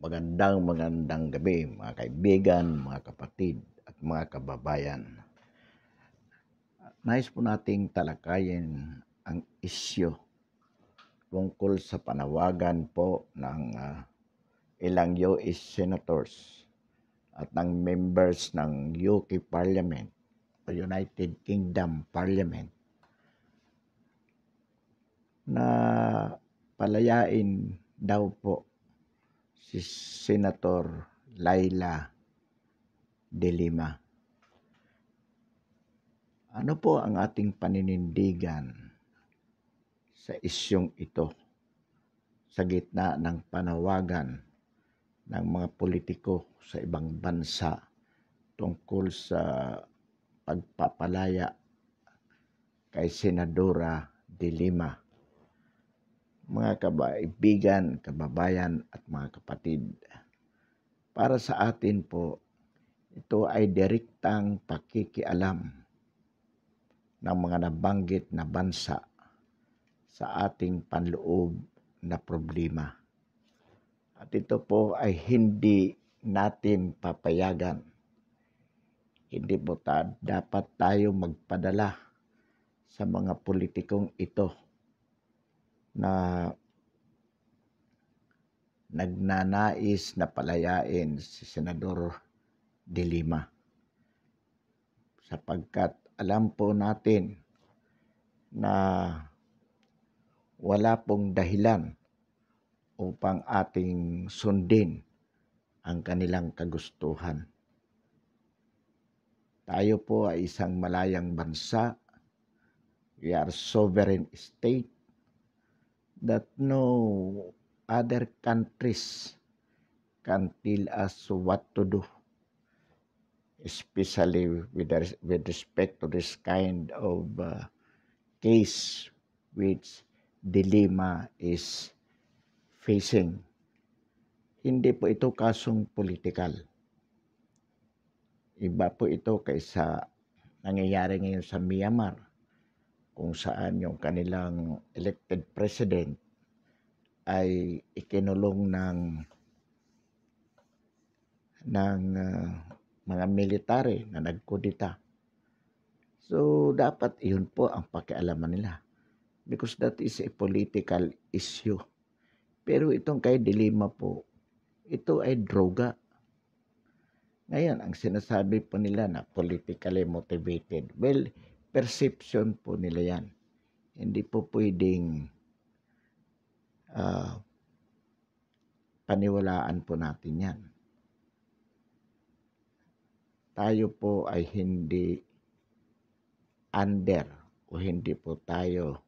Magandang magandang gabi mga kaibigan, mga kapatid at mga kababayan. Nais po nating talakayin ang isyo tungkol sa panawagan po ng uh, ilang US senators at ng members ng UK Parliament o United Kingdom Parliament na palayain daw po si Senator Laila De Lima. Ano po ang ating paninindigan sa isyong ito sa gitna ng panawagan ng mga politiko sa ibang bansa tungkol sa pagpapalaya kay Senadora De Lima mga kabaibigan, kababayan at mga kapatid. Para sa atin po, ito ay direktang pakikialam ng mga nabanggit na bansa sa ating panloob na problema. At ito po ay hindi natin papayagan. Hindi po ta- dapat tayo magpadala sa mga politikong ito na nagnanais na palayain si Senador De Lima. Sapagkat alam po natin na wala pong dahilan upang ating sundin ang kanilang kagustuhan. Tayo po ay isang malayang bansa. We are sovereign state that no other countries can tell us what to do, especially with, with respect to this kind of uh, case which dilemma is facing. Hindi po ito kasong political. Iba po ito kaysa nangyayari ngayon sa Myanmar kung saan yung kanilang elected president ay ikinulong ng ng uh, mga military na nagkudita. So dapat iyon po ang pakialaman nila because that is a political issue. Pero itong kay Dilima po, ito ay droga. Ngayon, ang sinasabi po nila na politically motivated. Well, perception po nila yan. Hindi po pwedeng uh, paniwalaan po natin yan. Tayo po ay hindi under o hindi po tayo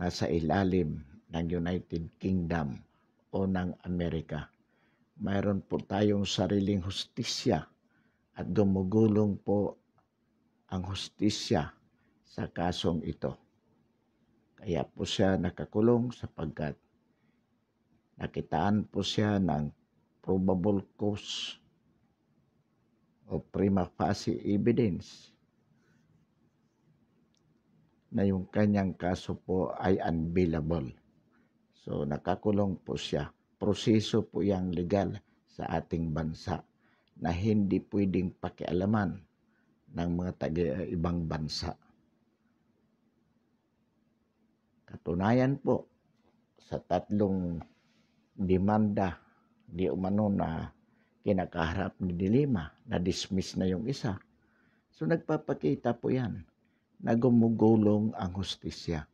nasa ilalim ng United Kingdom o ng Amerika. Mayroon po tayong sariling hustisya at gumugulong po ang hustisya sa kasong ito. Kaya po siya nakakulong sapagkat nakitaan po siya ng probable cause o prima facie evidence na yung kanyang kaso po ay unbillable. So nakakulong po siya. Proseso po yung legal sa ating bansa na hindi pwedeng pakialaman ng mga taga-ibang ah, bansa. Katunayan po, sa tatlong demanda di umano na kinakaharap ni Dilima, na-dismiss na yung isa. So nagpapakita po yan na gumugulong ang hustisya.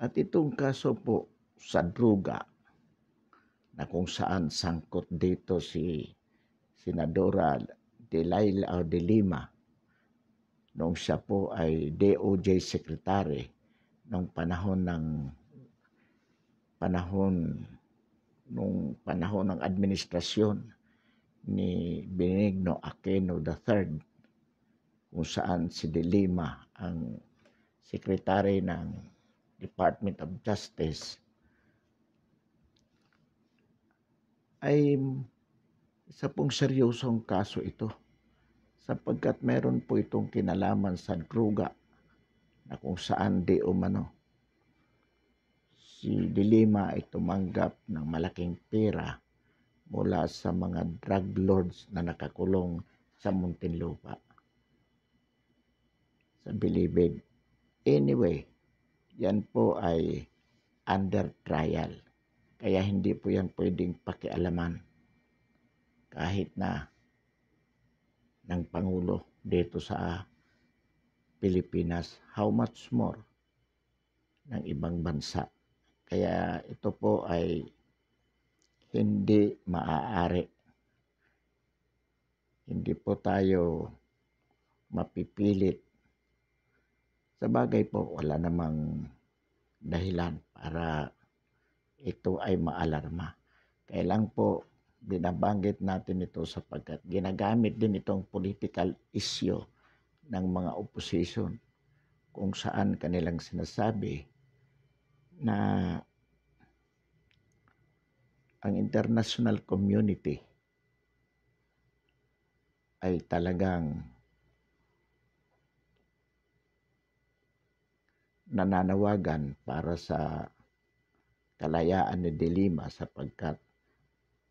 At itong kaso po sa druga na kung saan sangkot dito si Senadora Delilah ah, o De Lima noong siya po ay DOJ Secretary noong panahon ng panahon nung panahon ng administrasyon ni Benigno Aquino III kung saan si De Lima ang Secretary ng Department of Justice ay isa pong seryosong kaso ito sapagkat meron po itong kinalaman sa druga na kung saan di umano si Dilima ay tumanggap ng malaking pera mula sa mga drug lords na nakakulong sa Muntinlupa. Sa Bilibid. Anyway, yan po ay under trial. Kaya hindi po yan pwedeng pakialaman kahit na ng Pangulo dito sa Pilipinas, how much more ng ibang bansa. Kaya ito po ay hindi maaari. Hindi po tayo mapipilit. Sa bagay po, wala namang dahilan para ito ay maalarma. Kailang po binabanggit natin ito sapagkat ginagamit din itong political issue ng mga opposition kung saan kanilang sinasabi na ang international community ay talagang nananawagan para sa kalayaan ni Dilima sapagkat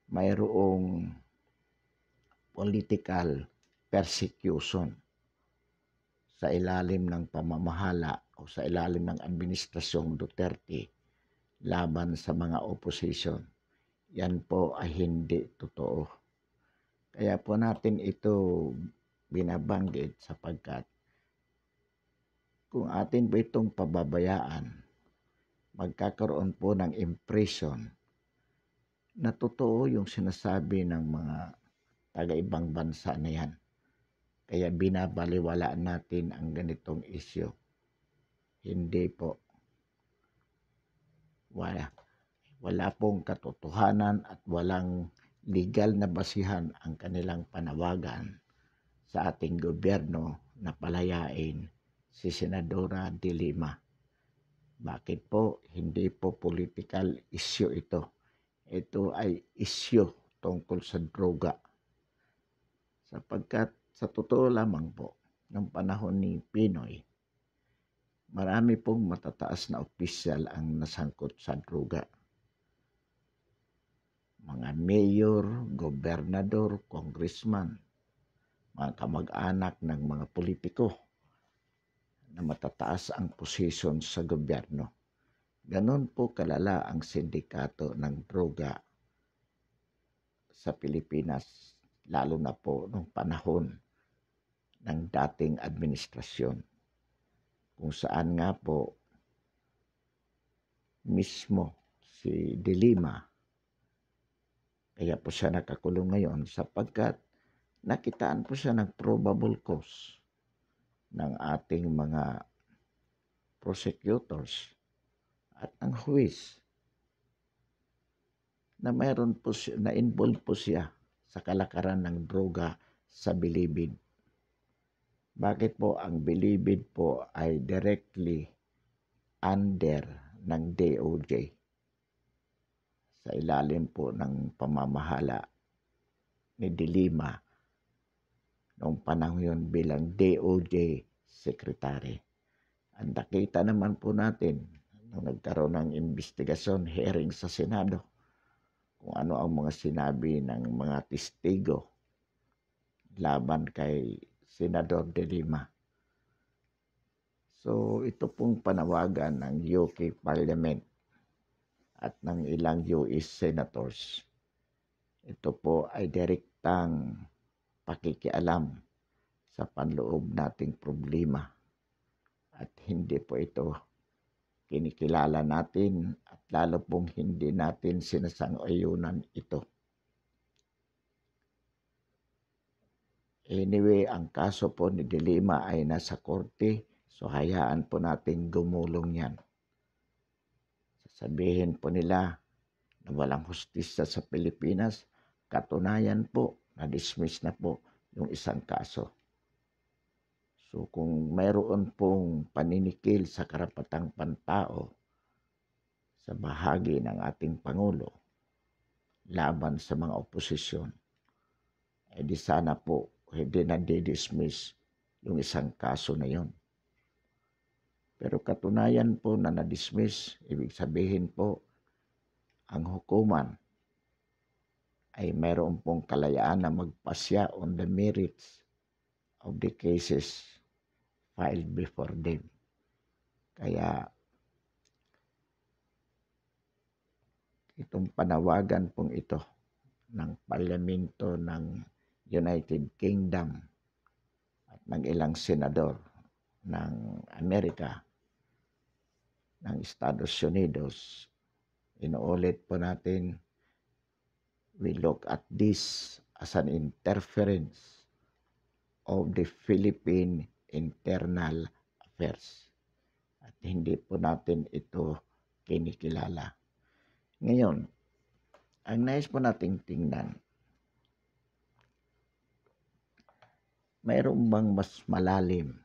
mayroong political persecution sa ilalim ng pamamahala o sa ilalim ng administrasyong Duterte laban sa mga opposition. Yan po ay hindi totoo. Kaya po natin ito binabanggit sapagkat kung atin po itong pababayaan, magkakaroon po ng impression na totoo yung sinasabi ng mga taga-ibang bansa na yan. Kaya binabaliwalaan natin ang ganitong isyo. Hindi po. Wala. Wala pong katotohanan at walang legal na basihan ang kanilang panawagan sa ating gobyerno na palayain si Senadora Dilima. Bakit po hindi po political issue ito? ito ay isyo tungkol sa droga. Sapagkat sa totoo lamang po, ng panahon ni Pinoy, marami pong matataas na opisyal ang nasangkot sa droga. Mga mayor, gobernador, congressman, mga kamag-anak ng mga politiko na matataas ang posisyon sa gobyerno Ganon po kalala ang sindikato ng droga sa Pilipinas, lalo na po noong panahon ng dating administrasyon. Kung saan nga po mismo si Dilima, kaya po siya nakakulong ngayon sapagkat nakitaan po siya ng probable cause ng ating mga prosecutors at ang huwis na mayroon po siya, na involved po siya sa kalakaran ng droga sa bilibid. Bakit po ang bilibid po ay directly under ng DOJ sa ilalim po ng pamamahala ni Dilima noong panahon yun bilang DOJ Secretary. Ang nakita naman po natin nung nagkaroon ng investigasyon, hearing sa Senado, kung ano ang mga sinabi ng mga testigo laban kay Senador De Lima. So ito pong panawagan ng UK Parliament at ng ilang US Senators. Ito po ay direktang pakikialam sa panloob nating problema at hindi po ito kinikilala natin at lalo pong hindi natin sinasangayunan ito. Anyway, ang kaso po ni Dilima ay nasa korte, so hayaan po natin gumulong yan. Sasabihin po nila na walang hustisya sa Pilipinas, katunayan po na dismiss na po yung isang kaso. So kung mayroon pong paninikil sa karapatang pantao sa bahagi ng ating Pangulo laban sa mga oposisyon, edi eh, sana po hindi na dismiss yung isang kaso na yon. Pero katunayan po na na-dismiss, ibig sabihin po, ang hukuman ay mayroon pong kalayaan na magpasya on the merits of the cases filed before them. Kaya itong panawagan pong ito ng parlamento ng United Kingdom at ng ilang senador ng Amerika ng Estados Unidos. Inuulit po natin, we look at this as an interference of the Philippine Internal Affairs. At hindi po natin ito kinikilala. Ngayon, ang nais po nating tingnan, mayroon bang mas malalim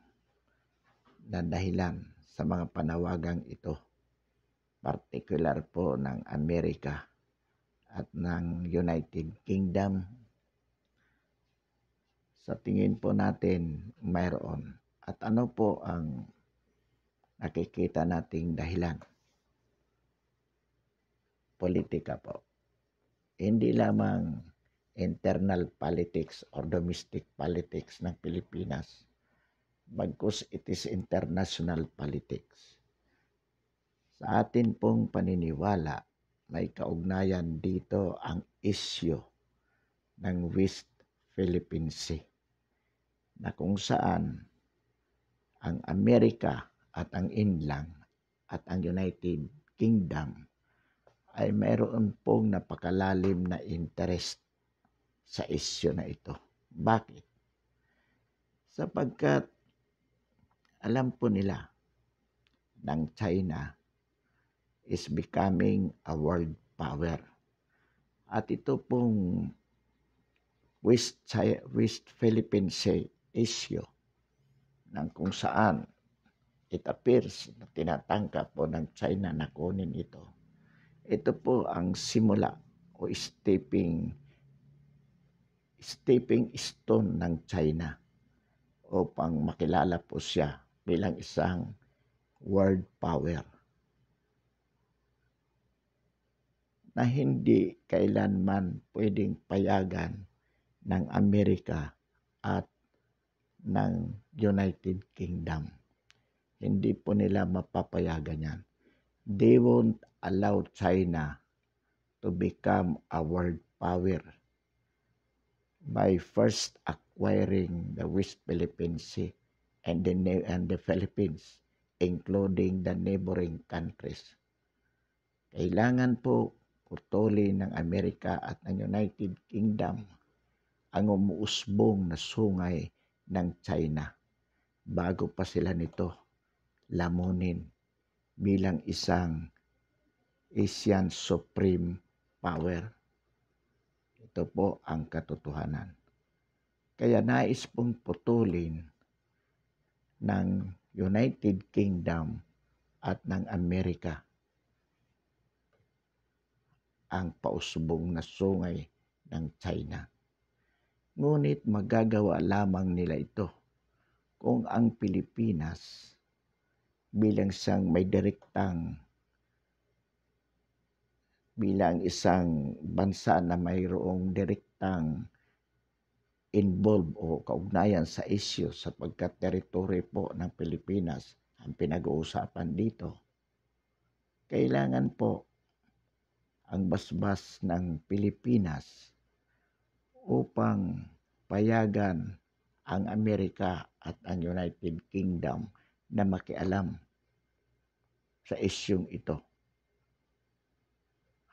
na dahilan sa mga panawagang ito, particular po ng Amerika at ng United Kingdom sa tingin po natin mayroon at ano po ang nakikita nating dahilan. Politika po. Hindi lamang internal politics or domestic politics ng Pilipinas. Bagkus it is international politics. Sa atin pong paniniwala, may kaugnayan dito ang isyo ng West Philippine Sea na kung saan ang Amerika at ang England at ang United Kingdom ay mayroon pong napakalalim na interest sa isyo na ito. Bakit? Sapagkat alam po nila ng China is becoming a world power. At ito pong West, China, West Philippine Sea issue ng kung saan it appears na tinatangka po ng China na kunin ito. Ito po ang simula o stepping stepping stone ng China upang makilala po siya bilang isang world power na hindi kailanman pwedeng payagan ng Amerika at ng United Kingdom. Hindi po nila mapapayagan yan. They won't allow China to become a world power by first acquiring the West Philippine Sea and the, and the Philippines, including the neighboring countries. Kailangan po kutuli ng Amerika at ng United Kingdom ang umuusbong na sungay ng China bago pa sila nito lamunin bilang isang Asian Supreme Power. Ito po ang katotohanan. Kaya nais pong putulin ng United Kingdom at ng Amerika ang pausubong na sungay ng China. Ngunit magagawa lamang nila ito kung ang Pilipinas bilang siyang may direktang bilang isang bansa na mayroong direktang involved o kaugnayan sa isyo sapagkat teritoryo po ng Pilipinas ang pinag-uusapan dito. Kailangan po ang basbas ng Pilipinas upang payagan ang Amerika at ang United Kingdom na makialam sa isyong ito.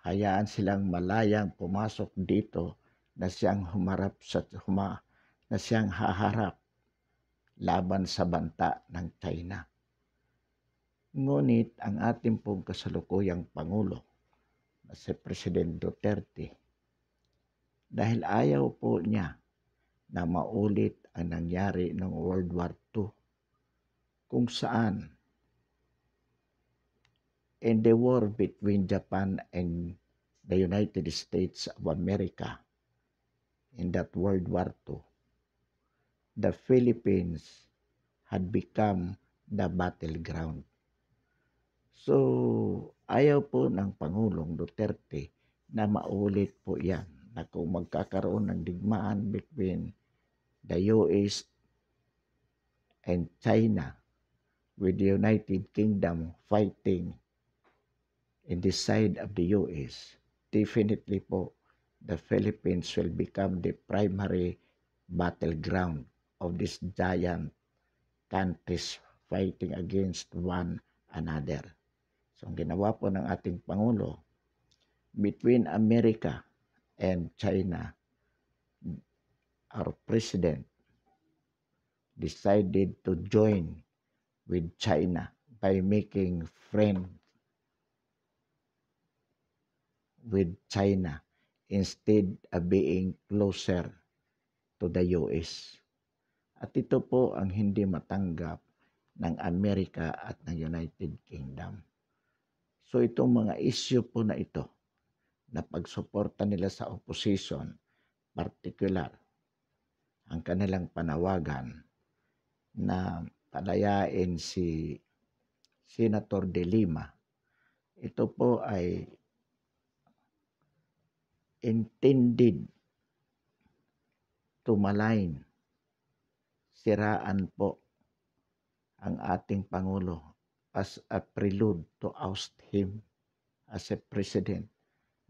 Hayaan silang malayang pumasok dito na siyang humarap sa huma, na siyang haharap laban sa banta ng China. Ngunit ang ating pong kasalukuyang Pangulo na si President Duterte dahil ayaw po niya na maulit ang nangyari ng World War II kung saan in the war between Japan and the United States of America in that World War II, the Philippines had become the battleground. So, ayaw po ng Pangulong Duterte na maulit po yan na kung magkakaroon ng digmaan between the US and China with the United Kingdom fighting in the side of the US, definitely po the Philippines will become the primary battleground of this giant countries fighting against one another. So ang ginawa po ng ating Pangulo, between America and China, our president decided to join with China by making friends with China instead of being closer to the US. At ito po ang hindi matanggap ng Amerika at ng United Kingdom. So itong mga issue po na ito, na pagsuporta nila sa opposition, partikular ang kanilang panawagan na palayain si Senator De Lima. Ito po ay intended to malign. siraan po ang ating Pangulo as a prelude to oust him as a president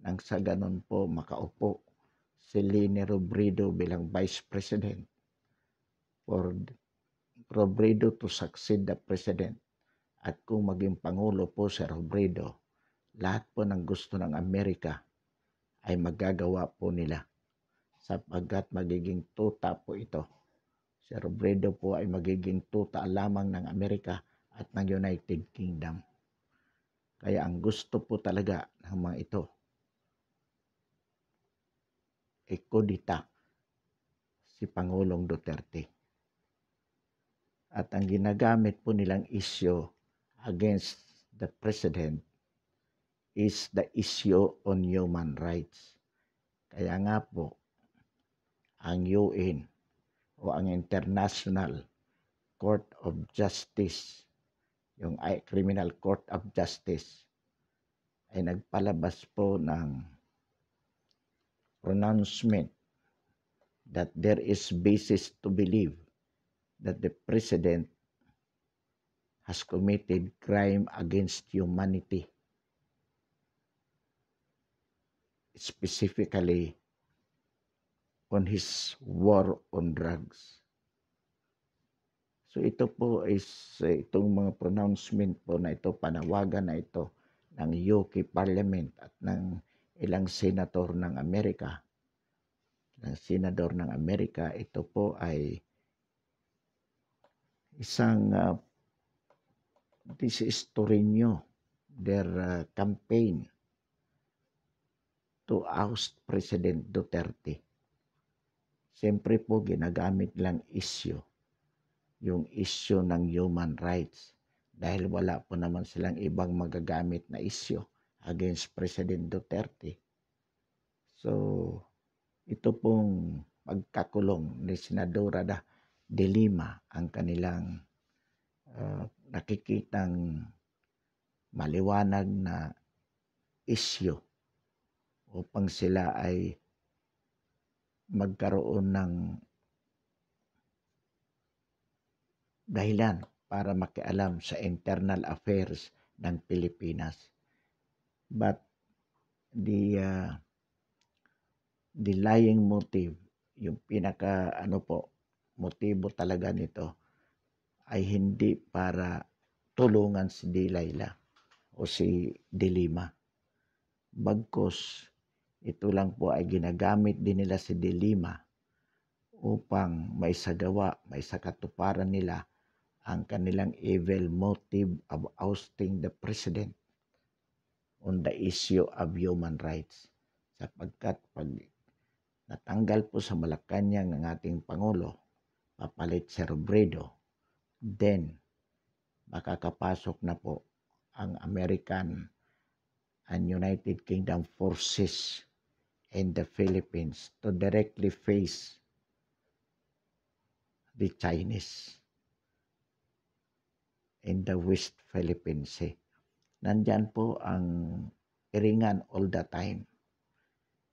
nang sa ganun po makaupo si Lene Robredo bilang Vice President for Robredo to succeed the President. At kung maging Pangulo po si Robredo, lahat po ng gusto ng Amerika ay magagawa po nila sapagkat magiging tuta po ito. Si Robredo po ay magiging tuta lamang ng Amerika at ng United Kingdom. Kaya ang gusto po talaga ng mga ito ikodita e si Pangulong Duterte. At ang ginagamit po nilang issue against the president is the issue on human rights. Kaya nga po, ang UN o ang International Court of Justice, yung Criminal Court of Justice, ay nagpalabas po ng pronouncement that there is basis to believe that the president has committed crime against humanity. Specifically, on his war on drugs. So ito po is eh, itong mga pronouncement po na ito, panawagan na ito ng UK Parliament at ng ilang senator ng Amerika. Ang senador ng Amerika, ito po ay isang uh, this is Torino, their uh, campaign to oust President Duterte. Siyempre po, ginagamit lang issue, yung issue ng human rights dahil wala po naman silang ibang magagamit na isyo against President Duterte. So, ito pong pagkakulong ni Senadora da De Lima ang kanilang uh, nakikitang maliwanag na isyo upang sila ay magkaroon ng dahilan para makialam sa internal affairs ng Pilipinas but the uh, the lying motive, yung pinaka ano po, motibo talaga nito ay hindi para tulungan si Delilah o si Delima bagkus ito lang po ay ginagamit din nila si Delima upang may sagawa, may sakatuparan nila ang kanilang evil motive of ousting the president on the issue of human rights. Sapagkat pag natanggal po sa Malacanang ng ating Pangulo, papalit si Robredo, then makakapasok na po ang American and United Kingdom forces in the Philippines to directly face the Chinese in the West Philippine Sea nandyan po ang iringan all the time.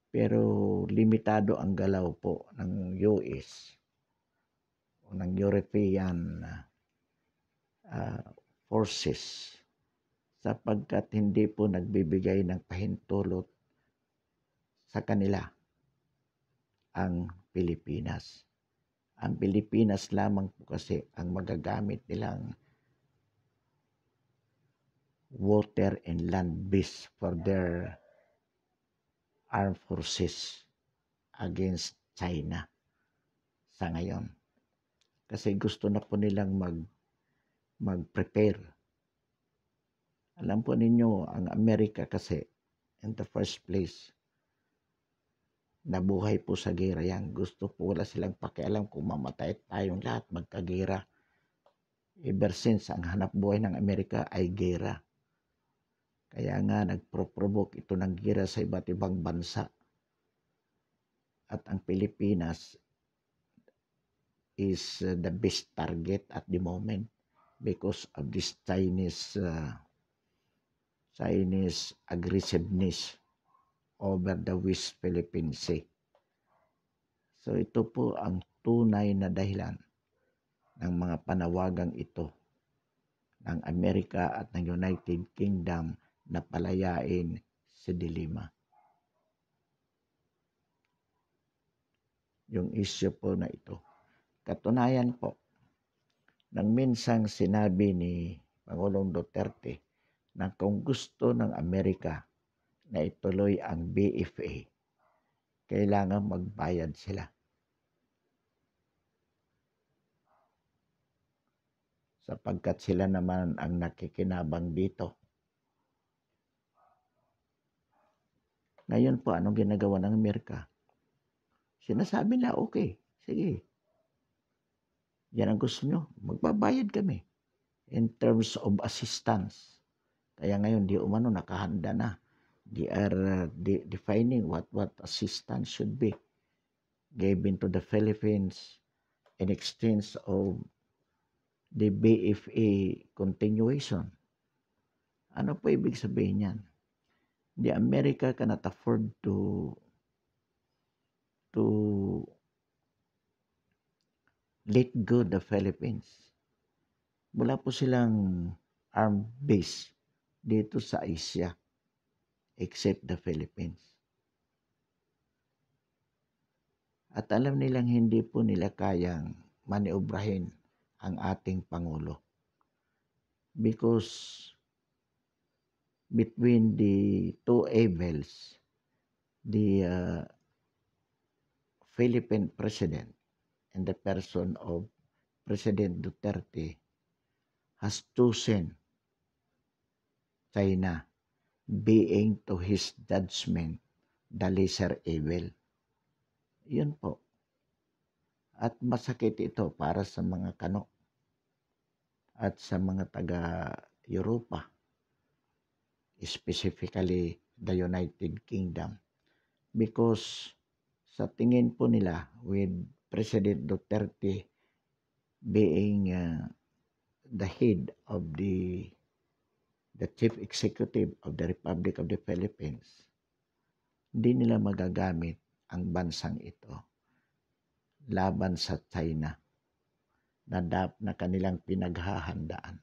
Pero limitado ang galaw po ng US o ng European uh, forces sapagkat hindi po nagbibigay ng pahintulot sa kanila ang Pilipinas. Ang Pilipinas lamang po kasi ang magagamit nilang water and land base for their armed forces against China sa ngayon. Kasi gusto na po nilang mag mag-prepare. Alam po ninyo, ang Amerika kasi in the first place nabuhay po sa gera yan. Gusto po wala silang pakialam kung mamatay tayong lahat magkagera. Ever since ang hanap buhay ng Amerika ay gera kaya nga nagproprovoke ito ng gira sa iba't ibang bansa. At ang Pilipinas is uh, the best target at the moment because of this Chinese uh, Chinese aggressiveness over the West Philippine Sea. So ito po ang tunay na dahilan ng mga panawagang ito ng Amerika at ng United Kingdom na palayain sa dilima. Yung isyo po na ito. Katunayan po, nang minsang sinabi ni Pangulong Duterte na kung gusto ng Amerika na ituloy ang BFA, kailangan magbayad sila. Sapagkat sila naman ang nakikinabang dito Ngayon po, anong ginagawa ng Amerika? Sinasabi na, okay, sige. Yan ang gusto nyo. Magbabayad kami in terms of assistance. Kaya ngayon, di umano, nakahanda na. They are uh, de- defining what, what assistance should be given to the Philippines in exchange of the BFA continuation. Ano po ibig sabihin yan? the America cannot afford to to let go the Philippines. Wala po silang armed base dito sa Asia except the Philippines. At alam nilang hindi po nila kayang maniobrahin ang ating Pangulo. Because between the two evils, the uh, Philippine president and the person of President Duterte has chosen China being to his judgment the lesser evil. Yun po. At masakit ito para sa mga kano at sa mga taga-Europa specifically the United Kingdom. Because sa tingin po nila with President Duterte being uh, the head of the the chief executive of the Republic of the Philippines, hindi nila magagamit ang bansang ito laban sa China na, na kanilang pinaghahandaan.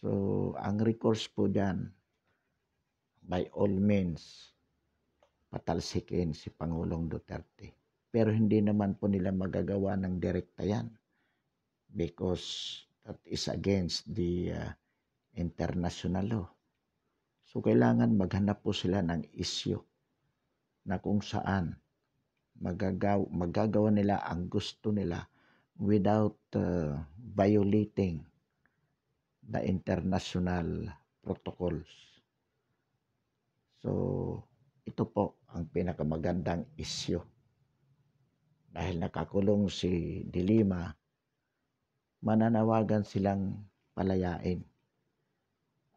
So, ang recourse po dyan, by all means, patalsikin si Pangulong Duterte. Pero hindi naman po nila magagawa ng direkta yan because that is against the uh, international law. So, kailangan maghanap po sila ng issue na kung saan magagaw magagawa nila ang gusto nila without uh, violating na international protocols. So, ito po ang pinakamagandang isyo. Dahil nakakulong si Dilima, mananawagan silang palayain.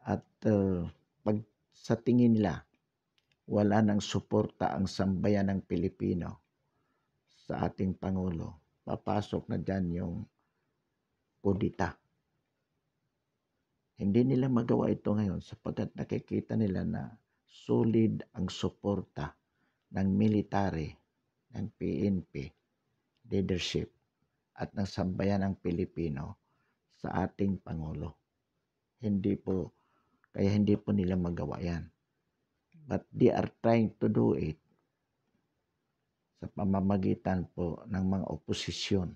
At uh, pag sa tingin nila, wala nang suporta ang sambayan ng Pilipino sa ating Pangulo. Papasok na dyan yung kudita. Hindi nila magawa ito ngayon sapagkat nakikita nila na solid ang suporta ng military, ng PNP, leadership at ng sambayan ng Pilipino sa ating Pangulo. Hindi po, kaya hindi po nila magawa yan. But they are trying to do it sa pamamagitan po ng mga oposisyon.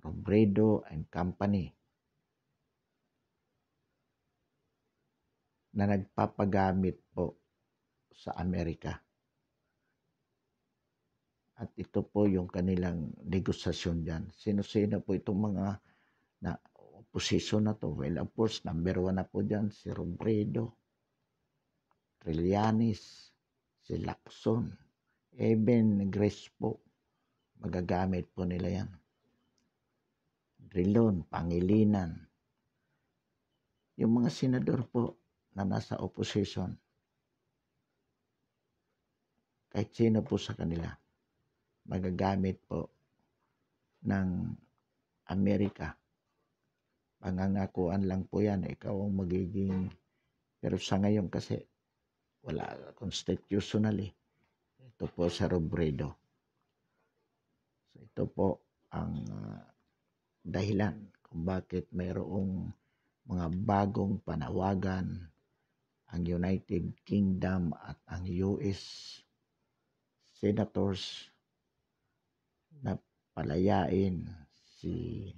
Robredo and company na nagpapagamit po sa Amerika. At ito po yung kanilang negosasyon dyan. Sino-sino po itong mga na opposition na to. Well, of course, number one na po dyan, si Robredo, Trillanes, si Lacson, even Grace po. Magagamit po nila yan. Drilon, Pangilinan. Yung mga senador po, na nasa opposition kahit sino po sa kanila magagamit po ng Amerika. Pangangakuan lang po yan. Ikaw ang magiging pero sa ngayon kasi wala constitutionally. Ito po sa Robredo. So ito po ang uh, dahilan kung bakit mayroong mga bagong panawagan ang United Kingdom at ang US Senators na palayain si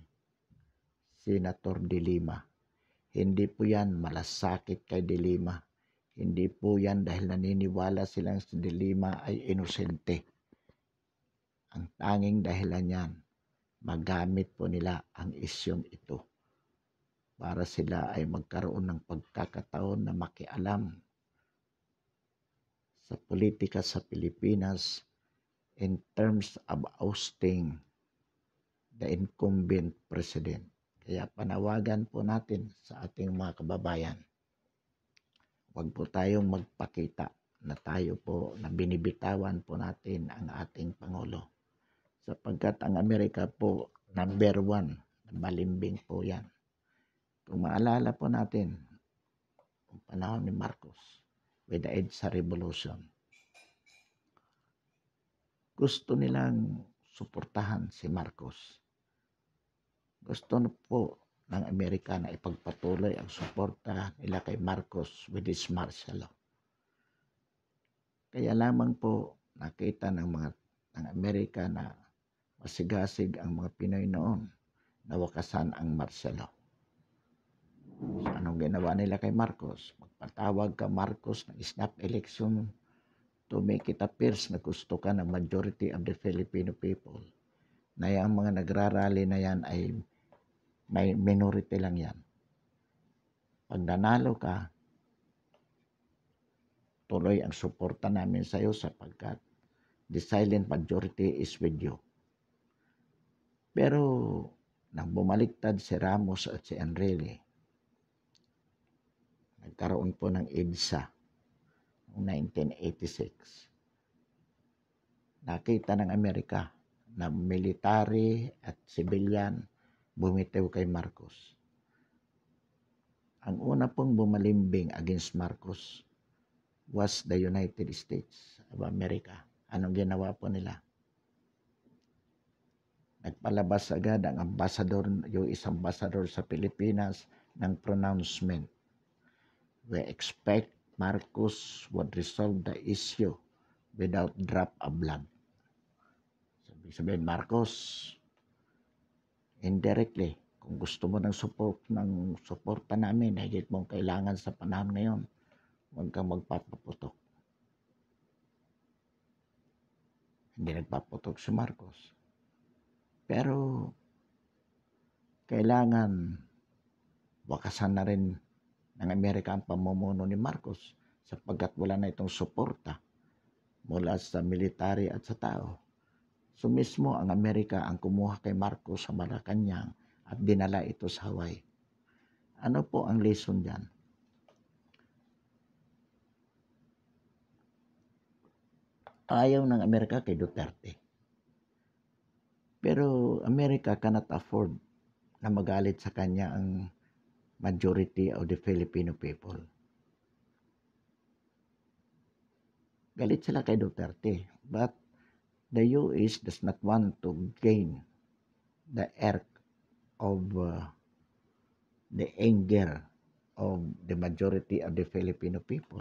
Senator De Lima. Hindi po yan malasakit kay De Lima. Hindi po yan dahil naniniwala silang si De Lima ay inosente. Ang tanging dahilan yan, magamit po nila ang isyong ito para sila ay magkaroon ng pagkakataon na makialam sa politika sa Pilipinas in terms of ousting the incumbent president. Kaya panawagan po natin sa ating mga kababayan. Huwag po tayong magpakita na tayo po, na binibitawan po natin ang ating Pangulo. Sapagkat ang Amerika po, number one, malimbing po yan. Kung maalala po natin, ang panahon ni Marcos with the aid revolution, gusto nilang suportahan si Marcos. Gusto na po ng Amerika na ipagpatuloy ang suporta nila kay Marcos with his martial law. Kaya lamang po nakita ng mga ng Amerika na masigasig ang mga Pinoy noon na wakasan ang martial law. Anong ginawa nila kay Marcos? Magpatawag ka Marcos ng snap election to make it appears na gusto ka ng majority of the Filipino people. Na yung mga nagrarally na yan ay may minority lang yan. Pag nanalo ka, tuloy ang suporta namin sa iyo sapagkat the silent majority is with you. Pero nang bumaliktad si Ramos at si Enrile, nagkaroon po ng EDSA noong 1986. Nakita ng Amerika na military at civilian bumitiw kay Marcos. Ang una pong bumalimbing against Marcos was the United States of America. Anong ginawa po nila? Nagpalabas agad ang ambassador, yung isang ambassador sa Pilipinas ng pronouncement We expect Marcos would resolve the issue without drop of blood. Sabi sabihin, Marcos, indirectly, kung gusto mo ng support ng suporta namin, higit mong kailangan sa panahon ngayon, huwag kang magpapaputok. Hindi nagpaputok si Marcos. Pero, kailangan wakasan na rin ng Amerika ang pamumuno ni Marcos sapagkat wala na itong suporta mula sa military at sa tao. So mismo ang Amerika ang kumuha kay Marcos sa Malacanang at dinala ito sa Hawaii. Ano po ang lesson dyan? Ayaw ng Amerika kay Duterte. Pero Amerika cannot afford na magalit sa kanya ang majority of the Filipino people. Galit sila kay Duterte, but the US does not want to gain the arc of uh, the anger of the majority of the Filipino people.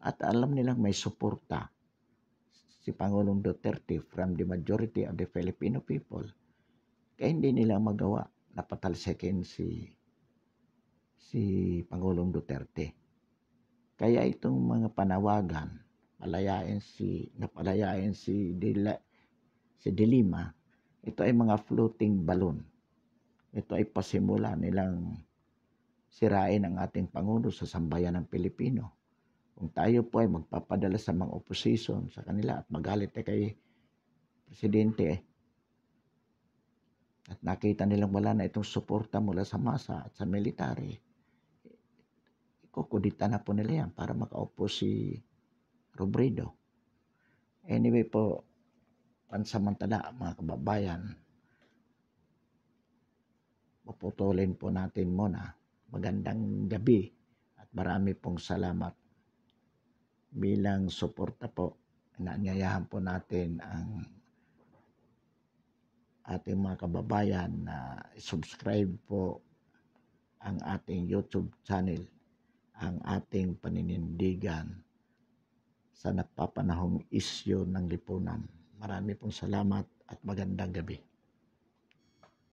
At alam nilang may suporta si Pangulong Duterte from the majority of the Filipino people. Kaya hindi nila magawa. Napatalsekin si si Pangulong Duterte. Kaya itong mga panawagan, palayain si napalayain si Dila, si Dilima, ito ay mga floating balloon. Ito ay pasimula nilang sirain ang ating Pangulo sa sambayan ng Pilipino. Kung tayo po ay magpapadala sa mga opposition sa kanila at magalit ay eh kay Presidente, at nakita nilang wala na itong suporta mula sa masa at sa military, kukudita na po nila yan para makaupo si Robredo. Anyway po, pansamantala mga kababayan, puputulin po natin muna. Magandang gabi at marami pong salamat bilang suporta po. Inaanyayahan po natin ang ating mga kababayan na subscribe po ang ating YouTube channel ang ating paninindigan sa napapanahong isyo ng lipunan. Marami pong salamat at magandang gabi.